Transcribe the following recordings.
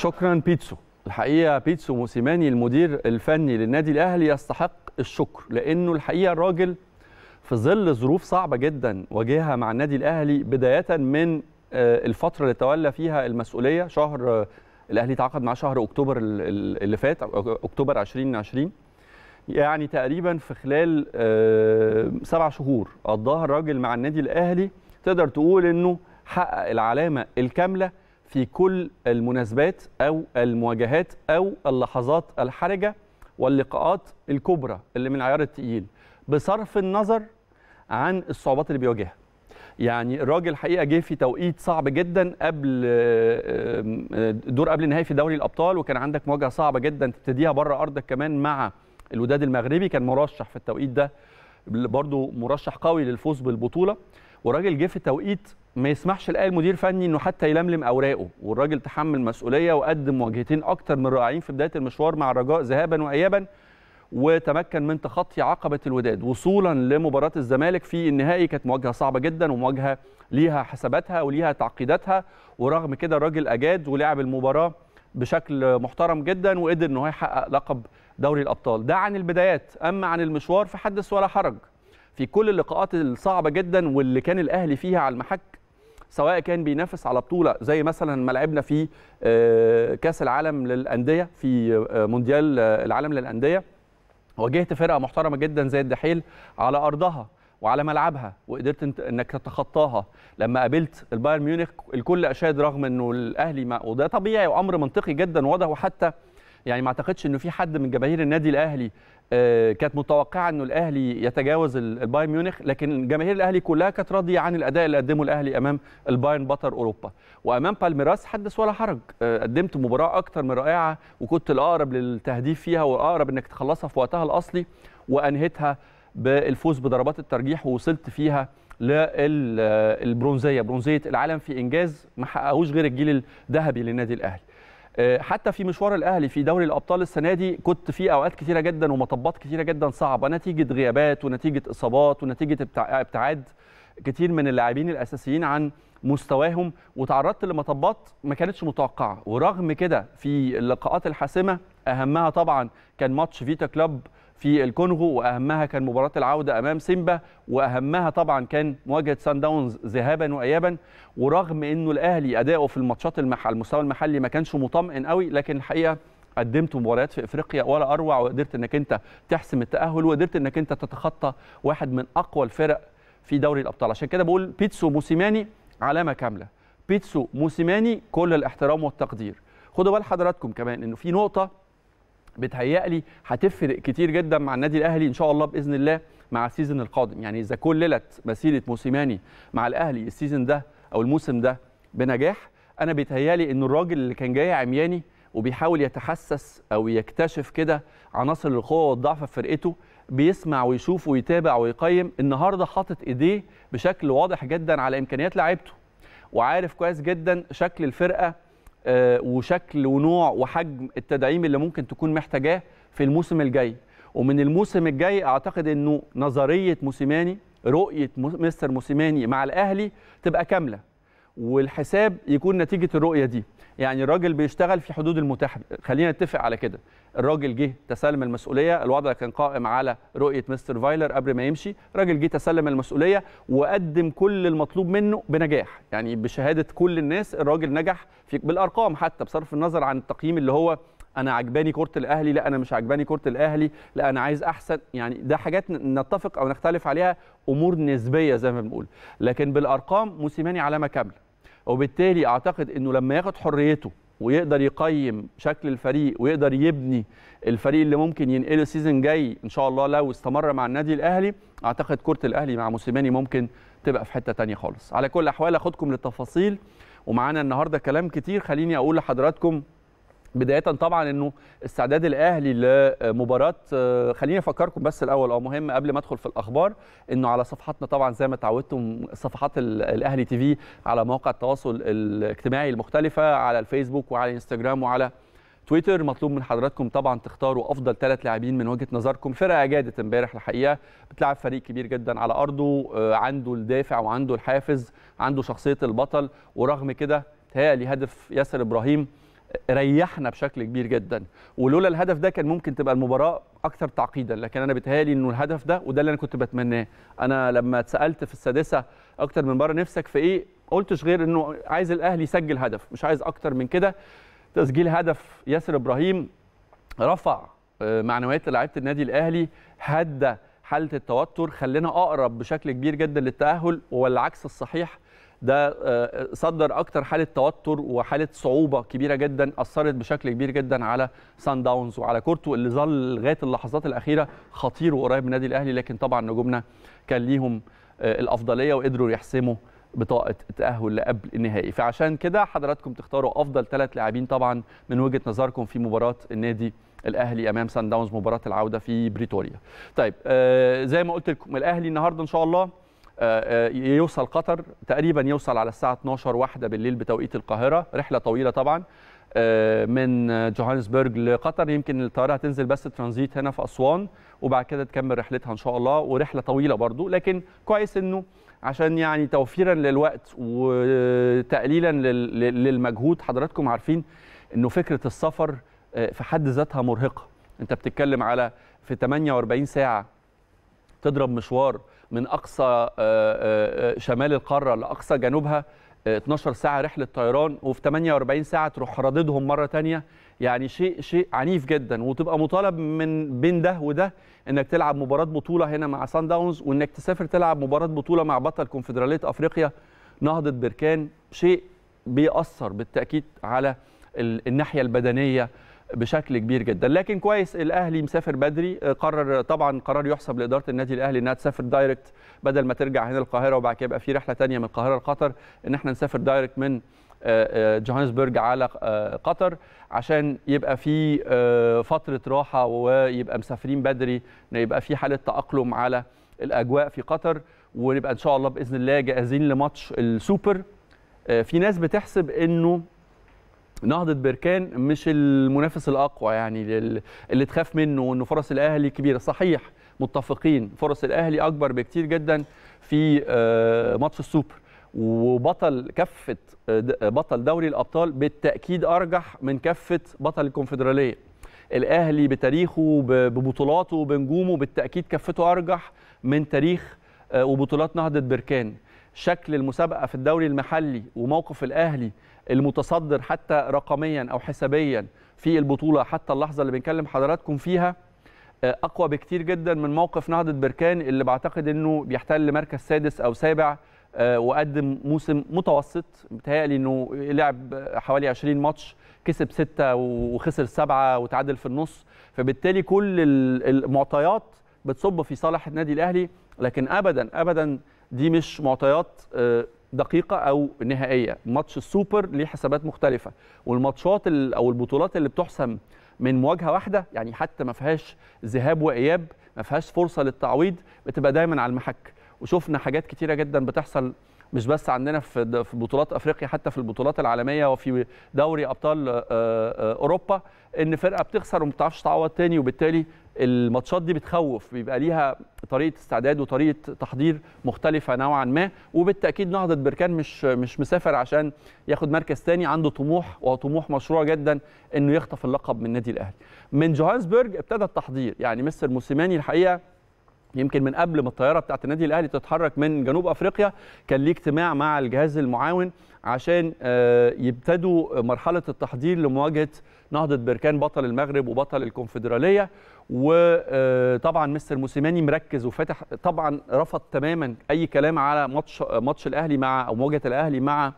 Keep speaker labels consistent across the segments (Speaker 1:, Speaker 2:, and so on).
Speaker 1: شكرا بيتسو الحقيقه بيتسو موسيماني المدير الفني للنادي الاهلي يستحق الشكر لانه الحقيقه الراجل في ظل ظروف صعبه جدا واجهها مع النادي الاهلي بدايه من آه، الفتره اللي تولى فيها المسؤوليه شهر آه، الاهلي تعاقد مع شهر اكتوبر اللي فات اكتوبر 2020 يعني تقريبا في خلال آه، سبع شهور قضاها الراجل مع النادي الاهلي تقدر تقول انه حقق العلامه الكامله في كل المناسبات أو المواجهات أو اللحظات الحرجة واللقاءات الكبرى اللي من العيار التقيل بصرف النظر عن الصعوبات اللي بيواجهها يعني الراجل حقيقه جه في توقيت صعب جدا قبل دور قبل النهائي في دوري الابطال وكان عندك مواجهه صعبه جدا تبتديها بره ارضك كمان مع الوداد المغربي كان مرشح في التوقيت ده برضه مرشح قوي للفوز بالبطوله وراجل جه في توقيت ما يسمحش لاي مدير فني انه حتى يلملم اوراقه والراجل تحمل مسؤوليه وقدم مواجهتين اكتر من رائعين في بدايه المشوار مع الرجاء ذهابا وايابا وتمكن من تخطي عقبه الوداد وصولا لمباراه الزمالك في النهائي كانت مواجهه صعبه جدا ومواجهه ليها حساباتها وليها تعقيداتها ورغم كده الراجل اجاد ولعب المباراه بشكل محترم جدا وقدر ان هو يحقق لقب دوري الابطال ده عن البدايات اما عن المشوار فحدث ولا حرج في كل اللقاءات الصعبه جدا واللي كان الاهلي فيها على المحك سواء كان بينافس على بطوله زي مثلا ما لعبنا في آه، كاس العالم للانديه في آه، مونديال آه، العالم للانديه واجهت فرقه محترمه جدا زي الدحيل على ارضها وعلى ملعبها وقدرت انك تتخطاها لما قابلت البايرن ميونخ الكل اشاد رغم انه الاهلي ما وده طبيعي وامر منطقي جدا واضح وحتى يعني ما اعتقدش انه في حد من جماهير النادي الاهلي آه، كانت متوقعه انه الاهلي يتجاوز البايرن ميونخ لكن جماهير الاهلي كلها كانت راضيه عن الاداء اللي قدمه الاهلي امام البايرن بطل اوروبا وامام بالميراس حدث ولا حرج آه، قدمت مباراه اكثر من رائعه وكنت الاقرب للتهديف فيها والاقرب انك تخلصها في وقتها الاصلي وانهيتها بالفوز بضربات الترجيح ووصلت فيها للبرونزيه آه، برونزيه العالم في انجاز ما حققوش غير الجيل الذهبي للنادي الاهلي آه، حتى في مشوار الاهلي في دوري الابطال السنه دي كنت في اوقات كتيره جدا ومطبات كتيره جدا صعبه نتيجه غيابات ونتيجه اصابات ونتيجه ابتعاد كتير من اللاعبين الاساسيين عن مستواهم وتعرضت لمطبات ما كانتش متوقعه ورغم كده في اللقاءات الحاسمه اهمها طبعا كان ماتش فيتا كلوب في الكونغو واهمها كان مباراه العوده امام سيمبا واهمها طبعا كان مواجهه سان داونز ذهابا وايابا ورغم انه الاهلي اداؤه في الماتشات المح... على المستوى المحلي ما كانش مطمئن قوي لكن الحقيقه قدمت مباريات في افريقيا ولا اروع وقدرت انك انت تحسم التاهل وقدرت انك انت تتخطى واحد من اقوى الفرق في دوري الابطال عشان كده بقول بيتسو موسيماني علامه كامله بيتسو موسيماني كل الاحترام والتقدير خدوا بال حضراتكم كمان انه في نقطه بتهيألي هتفرق كتير جدا مع النادي الاهلي ان شاء الله باذن الله مع السيزون القادم يعني اذا كللت مسيره موسيماني مع الاهلي السيزون ده او الموسم ده بنجاح انا بيتهيالي ان الراجل اللي كان جاي عمياني وبيحاول يتحسس او يكتشف كده عناصر القوه والضعف في فرقته بيسمع ويشوف ويتابع ويقيم النهارده حاطط ايديه بشكل واضح جدا على امكانيات لعيبته وعارف كويس جدا شكل الفرقه آه، وشكل ونوع وحجم التدعيم اللي ممكن تكون محتاجاه في الموسم الجاي ومن الموسم الجاي اعتقد انه نظريه موسيماني رؤيه مستر موسيماني مع الاهلي تبقى كامله والحساب يكون نتيجه الرؤيه دي يعني الراجل بيشتغل في حدود المتاح خلينا نتفق على كده الراجل جه تسلم المسؤوليه الوضع كان قائم على رؤيه مستر فايلر قبل ما يمشي الراجل جه تسلم المسؤوليه وقدم كل المطلوب منه بنجاح يعني بشهاده كل الناس الراجل نجح في بالارقام حتى بصرف النظر عن التقييم اللي هو انا عجباني كره الاهلي لا انا مش عجباني كره الاهلي لا انا عايز احسن يعني ده حاجات نتفق او نختلف عليها امور نسبيه زي ما بنقول لكن بالارقام موسيماني علامه كامله وبالتالي اعتقد انه لما ياخد حريته ويقدر يقيم شكل الفريق ويقدر يبني الفريق اللي ممكن ينقله السيزون جاي ان شاء الله لو استمر مع النادي الاهلي اعتقد كره الاهلي مع موسيماني ممكن تبقى في حته تانية خالص على كل الاحوال اخدكم للتفاصيل ومعانا النهارده كلام كتير خليني اقول لحضراتكم بدايه طبعا انه استعداد الاهلي لمباراه آه، خليني افكركم بس الاول او مهم قبل ما ادخل في الاخبار انه على صفحاتنا طبعا زي ما اتعودتم صفحات الاهلي تي في على مواقع التواصل الاجتماعي المختلفه على الفيسبوك وعلى الانستجرام وعلى تويتر مطلوب من حضراتكم طبعا تختاروا افضل ثلاث لاعبين من وجهه نظركم فرقه جادت امبارح الحقيقه بتلعب فريق كبير جدا على ارضه آه، عنده الدافع وعنده الحافز عنده شخصيه البطل ورغم كده تهيألي هدف ياسر ابراهيم ريحنا بشكل كبير جدا ولولا الهدف ده كان ممكن تبقى المباراه اكثر تعقيدا لكن انا بتهالي انه الهدف ده وده اللي انا كنت بتمناه انا لما اتسالت في السادسه اكتر من مره نفسك في ايه قلتش غير انه عايز الاهلي يسجل هدف مش عايز اكتر من كده تسجيل هدف ياسر ابراهيم رفع آه، معنويات لعيبه النادي الاهلي هدى حاله التوتر خلينا اقرب بشكل كبير جدا للتاهل والعكس الصحيح ده آه، صدر اكتر حاله توتر وحاله صعوبه كبيره جدا اثرت بشكل كبير جدا على سان داونز وعلى كورتو اللي ظل لغايه اللحظات الاخيره خطير وقريب من النادي الاهلي لكن طبعا نجومنا كان ليهم آه، الافضليه وقدروا يحسموا بطاقه التاهل لقبل النهائي فعشان كده حضراتكم تختاروا افضل ثلاث لاعبين طبعا من وجهه نظركم في مباراه النادي الاهلي امام سان داونز مباراه العوده في بريتوريا طيب آه زي ما قلت لكم الاهلي النهارده ان شاء الله آه، آه، يوصل قطر تقريبا يوصل على الساعه 12 واحدة بالليل بتوقيت القاهره رحله طويله طبعا آه، من جوهانسبرج لقطر يمكن الطياره هتنزل بس ترانزيت هنا في اسوان وبعد كده تكمل رحلتها ان شاء الله ورحله طويله برضو لكن كويس انه عشان يعني توفيرا للوقت وتقليلا للمجهود حضراتكم عارفين انه فكره السفر في حد ذاتها مرهقه انت بتتكلم على في 48 ساعه تضرب مشوار من اقصى آه، آه، آه، شمال القاره لاقصى جنوبها 12 ساعه رحله طيران وفي 48 ساعه تروح رددهم مره ثانيه يعني شيء شيء عنيف جدا وتبقى مطالب من بين ده وده انك تلعب مباراه بطوله هنا مع سان داونز وانك تسافر تلعب مباراه بطوله مع بطل كونفدراليه افريقيا نهضه بركان شيء بيأثر بالتاكيد على الناحيه البدنيه بشكل كبير جدا لكن كويس الاهلي مسافر بدري آه، قرر طبعا قرار يحسب لاداره النادي الاهلي انها تسافر دايركت بدل ما ترجع هنا القاهره وبعد كده يبقى في رحله ثانيه من القاهره لقطر ان احنا نسافر دايركت من آه، آه، جوهانسبرج على قطر عشان يبقى في فتره راحه ويبقى مسافرين بدري يبقى في حاله تاقلم على الاجواء في قطر ونبقى ان شاء الله باذن الله جاهزين لماتش السوبر في ناس بتحسب انه نهضه بركان مش المنافس الاقوى يعني اللي تخاف منه وانه فرص الاهلي كبيره صحيح متفقين فرص الاهلي اكبر بكتير جدا في آه، ماتش السوبر وبطل كفه آه، بطل دوري الابطال بالتاكيد ارجح من كفه بطل الكونفدراليه الاهلي بتاريخه ببطولاته بنجومه بالتاكيد كفته ارجح من تاريخ آه، وبطولات نهضه بركان شكل المسابقه في الدوري المحلي وموقف الاهلي المتصدر حتى رقميا او حسابيا في البطوله حتى اللحظه اللي بنكلم حضراتكم فيها آه، اقوى بكتير جدا من موقف نهضه بركان اللي بعتقد انه بيحتل مركز سادس او سابع آه، وقدم موسم متوسط متهيألي انه لعب حوالي 20 ماتش كسب سته وخسر سبعه وتعادل في النص فبالتالي كل المعطيات بتصب في صالح النادي الاهلي لكن ابدا ابدا دي مش معطيات آه، دقيقه او نهائيه ماتش السوبر ليه حسابات مختلفه والماتشات او البطولات اللي بتحسم من مواجهه واحده يعني حتى ما فيهاش ذهاب واياب ما فيهاش فرصه للتعويض بتبقى دايما على المحك وشفنا حاجات كتيره جدا بتحصل مش بس عندنا في بطولات افريقيا حتى في البطولات العالميه وفي دوري ابطال آه، آه، اوروبا ان فرقه بتخسر وما بتعرفش تعوض تاني وبالتالي الماتشات دي بتخوف بيبقى ليها طريقه استعداد وطريقه تحضير مختلفه نوعا ما وبالتاكيد نهضه بركان مش مش مسافر عشان ياخد مركز تاني عنده طموح وهو طموح مشروع جدا انه يخطف اللقب من النادي الاهلي من جوهانسبرج ابتدى التحضير يعني مستر موسيماني الحقيقه يمكن من قبل ما الطياره بتاعه النادي الاهلي تتحرك من جنوب افريقيا كان ليه اجتماع مع الجهاز المعاون عشان آه، يبتدوا مرحله التحضير لمواجهه نهضه بركان بطل المغرب وبطل الكونفدراليه وطبعا آه، مستر موسيماني مركز وفاتح طبعا رفض تماما اي كلام على ماتش آه، ماتش الاهلي مع او مواجهه الاهلي مع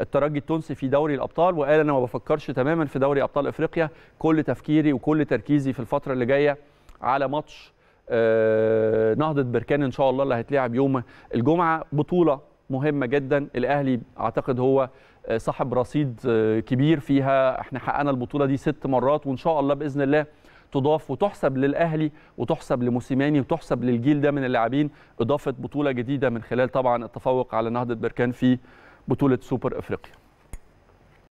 Speaker 1: الترجي التونسي في دوري الابطال وقال انا ما بفكرش تماما في دوري ابطال افريقيا كل تفكيري وكل تركيزي في الفتره اللي جايه على ماتش آه، نهضه بركان ان شاء الله اللي هتلعب يوم الجمعه بطوله مهمه جدا الاهلي اعتقد هو آه، صاحب رصيد آه، كبير فيها احنا حققنا البطوله دي ست مرات وان شاء الله باذن الله تضاف وتحسب للاهلي وتحسب لموسيماني وتحسب للجيل ده من اللاعبين اضافه بطوله جديده من خلال طبعا التفوق على نهضه بركان في بطوله سوبر افريقيا